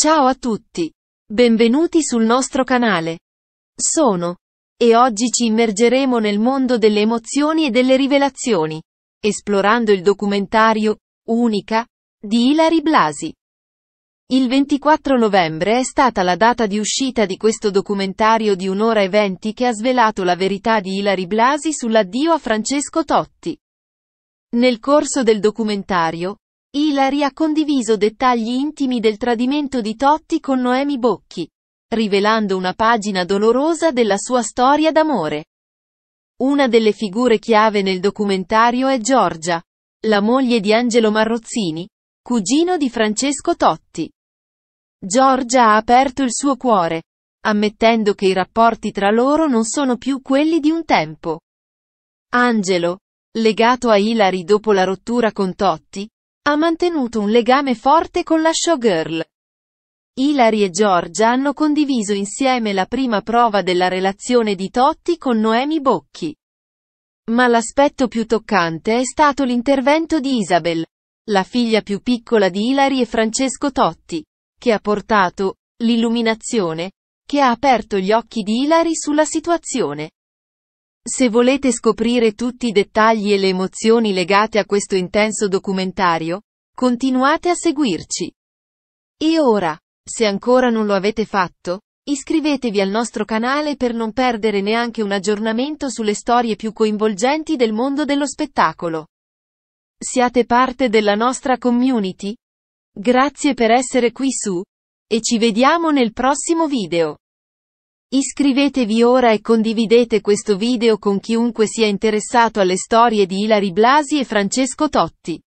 Ciao a tutti! Benvenuti sul nostro canale. Sono. E oggi ci immergeremo nel mondo delle emozioni e delle rivelazioni, esplorando il documentario, Unica, di Ilari Blasi. Il 24 novembre è stata la data di uscita di questo documentario di un'ora e venti che ha svelato la verità di Ilari Blasi sull'addio a Francesco Totti. Nel corso del documentario, Ilari ha condiviso dettagli intimi del tradimento di Totti con Noemi Bocchi, rivelando una pagina dolorosa della sua storia d'amore. Una delle figure chiave nel documentario è Giorgia, la moglie di Angelo Marrozzini, cugino di Francesco Totti. Giorgia ha aperto il suo cuore, ammettendo che i rapporti tra loro non sono più quelli di un tempo. Angelo, legato a Ilari dopo la rottura con Totti, ha mantenuto un legame forte con la showgirl. Hilary e Giorgia hanno condiviso insieme la prima prova della relazione di Totti con Noemi Bocchi. Ma l'aspetto più toccante è stato l'intervento di Isabel, la figlia più piccola di Hilary e Francesco Totti, che ha portato l'illuminazione, che ha aperto gli occhi di Hilary sulla situazione. Se volete scoprire tutti i dettagli e le emozioni legate a questo intenso documentario, continuate a seguirci. E ora, se ancora non lo avete fatto, iscrivetevi al nostro canale per non perdere neanche un aggiornamento sulle storie più coinvolgenti del mondo dello spettacolo. Siate parte della nostra community? Grazie per essere qui su. E ci vediamo nel prossimo video. Iscrivetevi ora e condividete questo video con chiunque sia interessato alle storie di Ilari Blasi e Francesco Totti.